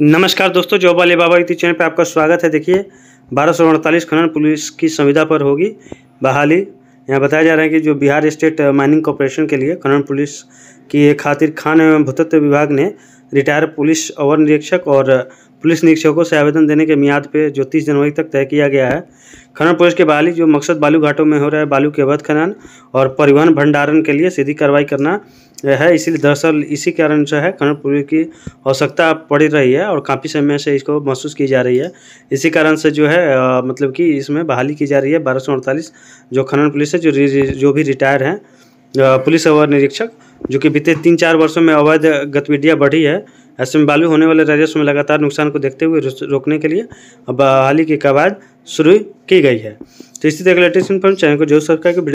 नमस्कार दोस्तों जॉब वाले बाबा युति चैनल पर आपका स्वागत है देखिए बारह सौ अड़तालीस खनन पुलिस की संविधा पर होगी बहाली यहाँ बताया जा रहा है कि जो बिहार स्टेट माइनिंग कॉरपोरेशन के लिए खनन पुलिस की खातिर खान एवं भूतत्व विभाग ने रिटायर पुलिस अवर निरीक्षक और पुलिस निरीक्षकों से आवेदन देने के मियाद पे जो तीस जनवरी तक तय किया गया है खनन पुलिस के बहाली जो मकसद बालू घाटों में हो रहा है बालू के अवैध खनन और परिवहन भंडारण के लिए सीधी कार्रवाई करना है इसीलिए दरअसल इसी कारण से है खनन पुलिस की आवश्यकता पड़ रही है और काफ़ी समय से इसको महसूस की जा रही है इसी कारण से जो है आ, मतलब कि इसमें बहाली की जा रही है बारह जो खनन पुलिस है जो जो भी रिटायर हैं पुलिस अवर निरीक्षक जो कि बीते तीन चार वर्षों में अवैध गतिविधियाँ बढ़ी है ऐसे में बालू होने वाले राजस्व में लगातार नुकसान को देखते हुए रोकने के लिए बहाली की कवायद शुरू की गई है तो इसी तरह लेटेस्ट इन्फॉर्म चैनल को जो सरकार के